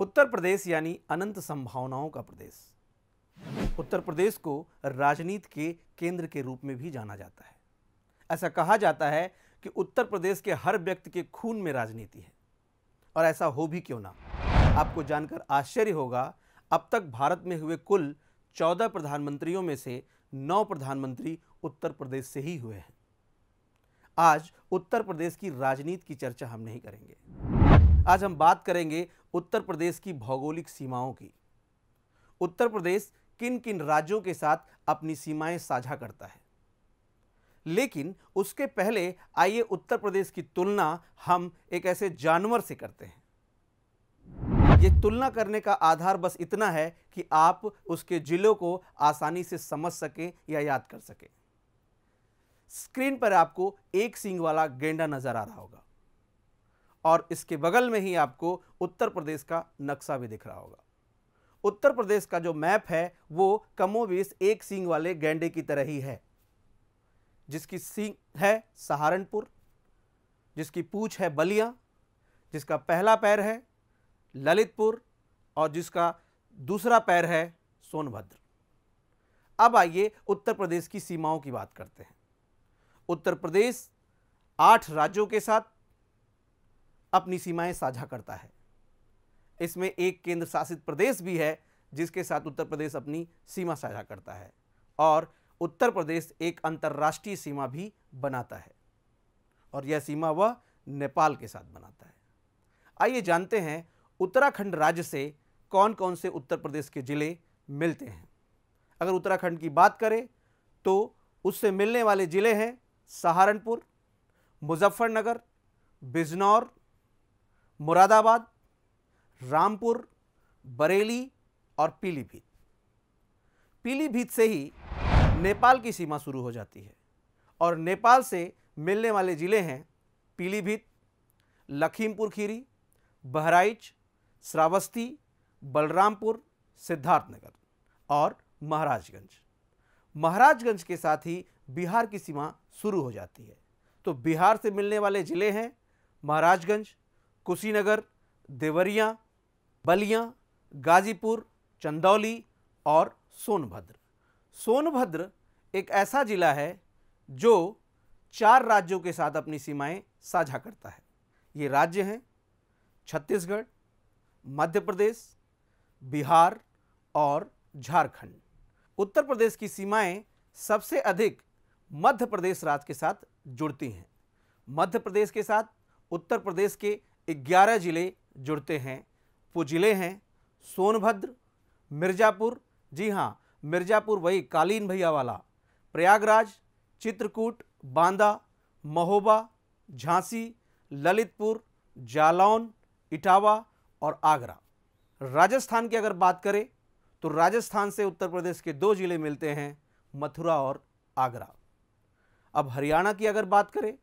उत्तर प्रदेश यानी अनंत संभावनाओं का प्रदेश उत्तर प्रदेश को राजनीति के केंद्र के रूप में भी जाना जाता है ऐसा कहा जाता है कि उत्तर प्रदेश के हर व्यक्ति के खून में राजनीति है और ऐसा हो भी क्यों ना आपको जानकर आश्चर्य होगा अब तक भारत में हुए कुल चौदह प्रधानमंत्रियों में से नौ प्रधानमंत्री उत्तर प्रदेश से ही हुए हैं आज उत्तर प्रदेश की राजनीति की चर्चा हम नहीं करेंगे आज हम बात करेंगे उत्तर प्रदेश की भौगोलिक सीमाओं की उत्तर प्रदेश किन किन राज्यों के साथ अपनी सीमाएं साझा करता है लेकिन उसके पहले आइए उत्तर प्रदेश की तुलना हम एक ऐसे जानवर से करते हैं ये तुलना करने का आधार बस इतना है कि आप उसके जिलों को आसानी से समझ सकें या याद कर सकें स्क्रीन पर आपको एक सींग वाला गेंडा नजर आ रहा होगा और इसके बगल में ही आपको उत्तर प्रदेश का नक्शा भी दिख रहा होगा उत्तर प्रदेश का जो मैप है वो कमोबेश एक सींग वाले गेंडे की तरह ही है जिसकी सींग है सहारनपुर जिसकी पूछ है बलिया जिसका पहला पैर है ललितपुर और जिसका दूसरा पैर है सोनभद्र अब आइए उत्तर प्रदेश की सीमाओं की बात करते हैं उत्तर प्रदेश आठ राज्यों के साथ अपनी सीमाएं साझा करता है इसमें एक केंद्र शासित प्रदेश भी है जिसके साथ उत्तर प्रदेश अपनी सीमा साझा करता है और उत्तर प्रदेश एक अंतर्राष्ट्रीय सीमा भी बनाता है और यह सीमा वह नेपाल के साथ बनाता है आइए जानते हैं उत्तराखंड राज्य से कौन कौन से उत्तर प्रदेश के ज़िले मिलते हैं अगर उत्तराखंड की बात करें तो उससे मिलने वाले ज़िले हैं सहारनपुर मुजफ्फरनगर बिजनौर मुरादाबाद रामपुर बरेली और पीलीभीत पीलीभीत से ही नेपाल की सीमा शुरू हो जाती है और नेपाल से मिलने वाले ज़िले हैं पीलीभीत लखीमपुर खीरी बहराइच श्रावस्ती बलरामपुर सिद्धार्थनगर और महाराजगंज महाराजगंज के साथ ही बिहार की सीमा शुरू हो जाती है तो बिहार से मिलने वाले ज़िले हैं महाराजगंज कुशीनगर देवरिया बलिया गाजीपुर चंदौली और सोनभद्र सोनभद्र एक ऐसा जिला है जो चार राज्यों के साथ अपनी सीमाएं साझा करता है ये राज्य हैं छत्तीसगढ़ मध्य प्रदेश बिहार और झारखंड उत्तर प्रदेश की सीमाएं सबसे अधिक मध्य प्रदेश राज्य के साथ जुड़ती हैं मध्य प्रदेश के साथ उत्तर प्रदेश के ग्यारह ज़िले जुड़ते हैं वो ज़िले हैं सोनभद्र मिर्ज़ापुर जी हाँ मिर्ज़ापुर वही कालीन भैया वाला प्रयागराज चित्रकूट बांदा महोबा झांसी ललितपुर जालौन इटावा और आगरा राजस्थान की अगर बात करें तो राजस्थान से उत्तर प्रदेश के दो ज़िले मिलते हैं मथुरा और आगरा अब हरियाणा की अगर बात करें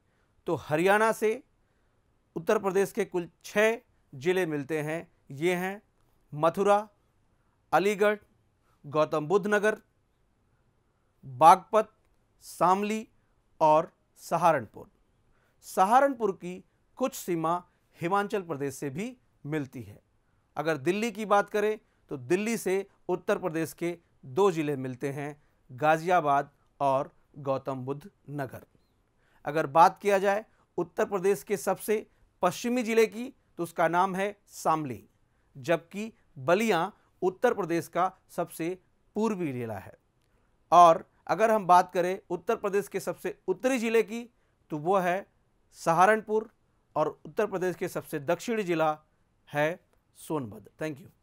तो हरियाणा से उत्तर प्रदेश के कुल छः ज़िले मिलते हैं ये हैं मथुरा अलीगढ़ गौतम बुद्ध नगर बागपत सामली और सहारनपुर सहारनपुर की कुछ सीमा हिमाचल प्रदेश से भी मिलती है अगर दिल्ली की बात करें तो दिल्ली से उत्तर प्रदेश के दो ज़िले मिलते हैं गाज़ियाबाद और गौतम बुद्ध नगर अगर बात किया जाए उत्तर प्रदेश के सबसे पश्चिमी जिले की तो उसका नाम है सामली जबकि बलिया उत्तर प्रदेश का सबसे पूर्वी जिला है और अगर हम बात करें उत्तर प्रदेश के सबसे उत्तरी जिले की तो वो है सहारनपुर और उत्तर प्रदेश के सबसे दक्षिणी जिला है सोनभद्र थैंक यू